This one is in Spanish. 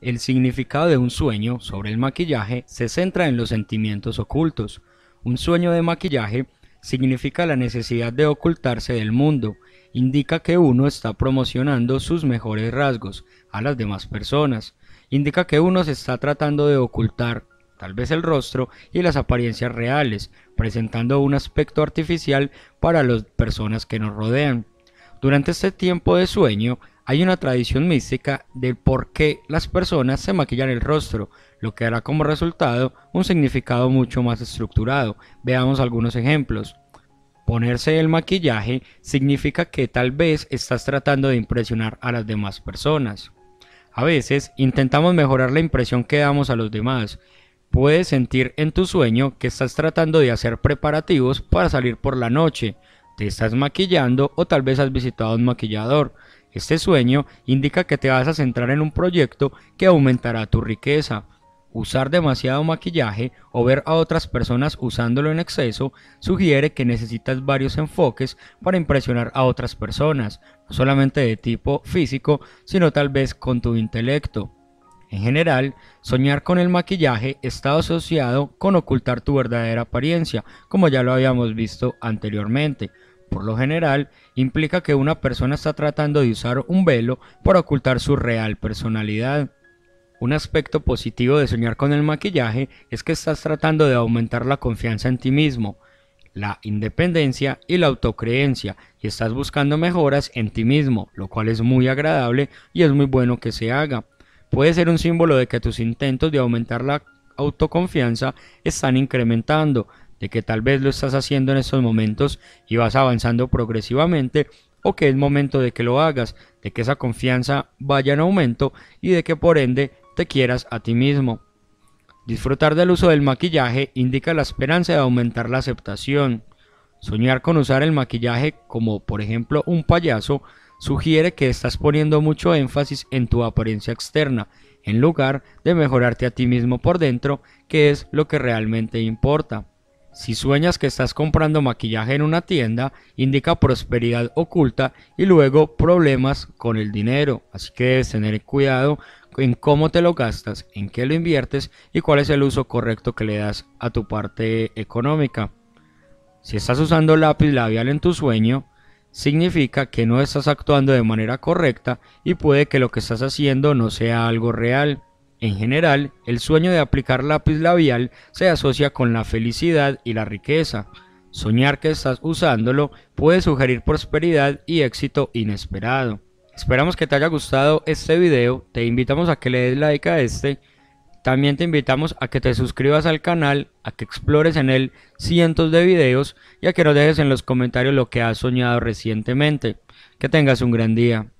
El significado de un sueño sobre el maquillaje se centra en los sentimientos ocultos. Un sueño de maquillaje significa la necesidad de ocultarse del mundo, indica que uno está promocionando sus mejores rasgos a las demás personas, indica que uno se está tratando de ocultar tal vez el rostro y las apariencias reales, presentando un aspecto artificial para las personas que nos rodean. Durante este tiempo de sueño hay una tradición mística del por qué las personas se maquillan el rostro, lo que dará como resultado un significado mucho más estructurado. Veamos algunos ejemplos. Ponerse el maquillaje significa que tal vez estás tratando de impresionar a las demás personas. A veces intentamos mejorar la impresión que damos a los demás. Puedes sentir en tu sueño que estás tratando de hacer preparativos para salir por la noche. Te estás maquillando o tal vez has visitado un maquillador. Este sueño indica que te vas a centrar en un proyecto que aumentará tu riqueza. Usar demasiado maquillaje o ver a otras personas usándolo en exceso sugiere que necesitas varios enfoques para impresionar a otras personas, no solamente de tipo físico, sino tal vez con tu intelecto. En general, soñar con el maquillaje está asociado con ocultar tu verdadera apariencia, como ya lo habíamos visto anteriormente por lo general, implica que una persona está tratando de usar un velo para ocultar su real personalidad. Un aspecto positivo de soñar con el maquillaje es que estás tratando de aumentar la confianza en ti mismo, la independencia y la autocreencia, y estás buscando mejoras en ti mismo, lo cual es muy agradable y es muy bueno que se haga. Puede ser un símbolo de que tus intentos de aumentar la autoconfianza están incrementando, de que tal vez lo estás haciendo en estos momentos y vas avanzando progresivamente o que es momento de que lo hagas, de que esa confianza vaya en aumento y de que por ende te quieras a ti mismo. Disfrutar del uso del maquillaje indica la esperanza de aumentar la aceptación. Soñar con usar el maquillaje como por ejemplo un payaso sugiere que estás poniendo mucho énfasis en tu apariencia externa, en lugar de mejorarte a ti mismo por dentro, que es lo que realmente importa. Si sueñas que estás comprando maquillaje en una tienda, indica prosperidad oculta y luego problemas con el dinero. Así que debes tener cuidado en cómo te lo gastas, en qué lo inviertes y cuál es el uso correcto que le das a tu parte económica. Si estás usando lápiz labial en tu sueño, significa que no estás actuando de manera correcta y puede que lo que estás haciendo no sea algo real. En general, el sueño de aplicar lápiz labial se asocia con la felicidad y la riqueza. Soñar que estás usándolo puede sugerir prosperidad y éxito inesperado. Esperamos que te haya gustado este video, te invitamos a que le des like a este también te invitamos a que te suscribas al canal, a que explores en él cientos de videos y a que nos dejes en los comentarios lo que has soñado recientemente. Que tengas un gran día.